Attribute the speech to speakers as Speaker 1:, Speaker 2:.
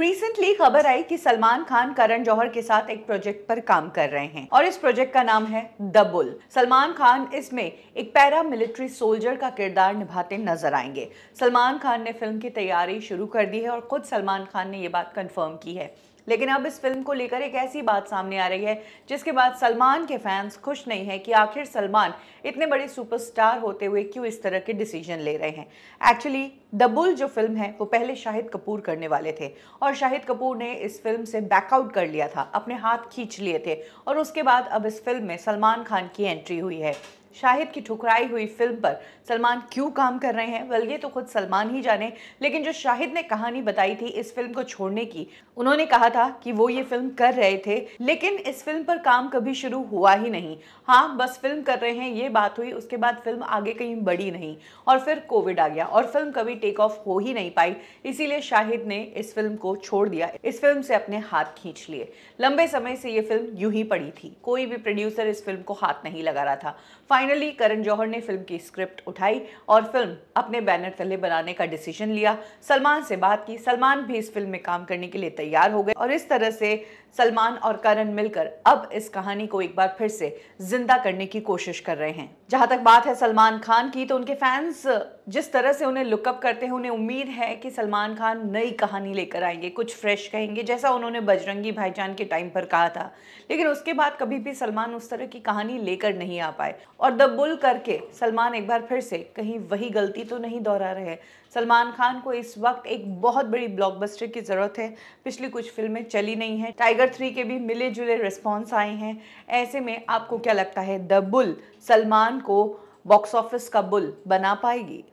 Speaker 1: recently खबर आई कि सलमान खान करण जौहर के साथ एक प्रोजेक्ट पर काम कर रहे हैं और इस प्रोजेक्ट का नाम है द बुल सलमान खान इसमें एक पैरा मिलिट्री सोल्जर का किरदार निभाते नजर आएंगे सलमान खान ने फिल्म की तैयारी शुरू कर दी है और खुद सलमान खान ने ये बात कंफर्म की है लेकिन अब इस फिल्म को लेकर एक ऐसी बात सामने आ रही है जिसके बाद सलमान के फैंस खुश नहीं हैं कि आखिर सलमान इतने बड़े सुपरस्टार होते हुए क्यों इस तरह के डिसीजन ले रहे हैं एक्चुअली द बुल जो फिल्म है वो पहले शाहिद कपूर करने वाले थे और शाहिद कपूर ने इस फिल्म से बैकआउट कर लिया था अपने हाथ खींच लिए थे और उसके बाद अब इस फिल्म में सलमान खान की एंट्री हुई है शाहिद की ठुकराई हुई फिल्म पर सलमान क्यों काम कर रहे हैं वल ये तो खुद सलमान ही जाने लेकिन जो शाहिद ने कहानी बताई थी इस फिल्म को छोड़ने की उन्होंने कहा था कि वो ये फिल्म कर रहे थे लेकिन इस फिल्म पर काम कभी शुरू हुआ ही नहीं हाँ बस फिल्म कर रहे हैं ये बात हुई उसके बाद फिल्म आगे कहीं बढ़ी नहीं और फिर कोविड आ गया और फिल्म कभी टेक ऑफ हो ही नहीं पाई इसीलिए शाहिद ने इस फिल्म को छोड़ दिया इस फिल्म से अपने हाथ खींच लिए लंबे समय से ये फिल्म यूं ही पड़ी थी कोई भी प्रोड्यूसर इस फिल्म को हाथ नहीं लगा रहा था फाइनली करण जौहर ने फिल्म की स्क्रिप्ट उठाई और फिल्म अपने बैनर तले बनाने का डिसीजन लिया सलमान से बात की सलमान भी इस फिल्म में काम करने के लिए तैयार हो गए और इस तरह से सलमान और करण मिलकर अब इस कहानी को एक बार फिर से जिंदा करने की कोशिश कर रहे हैं जहां तक बात है सलमान खान की तो उनके फैंस जिस तरह से उन्हें लुकअप करते हैं उन्हें उम्मीद है कि सलमान खान नई कहानी लेकर आएंगे कुछ फ्रेश कहेंगे जैसा उन्होंने बजरंगी भाईजान के टाइम पर कहा था लेकिन उसके बाद कभी भी सलमान उस तरह की कहानी लेकर नहीं आ पाए और और द बुल करके सलमान एक बार फिर से कहीं वही गलती तो नहीं दोहरा रहे सलमान खान को इस वक्त एक बहुत बड़ी ब्लॉकबस्टर की ज़रूरत है पिछली कुछ फिल्में चली नहीं हैं टाइगर थ्री के भी मिले जुले रिस्पॉन्स आए हैं ऐसे में आपको क्या लगता है द बुल सलमान को बॉक्स ऑफिस का बुल बना पाएगी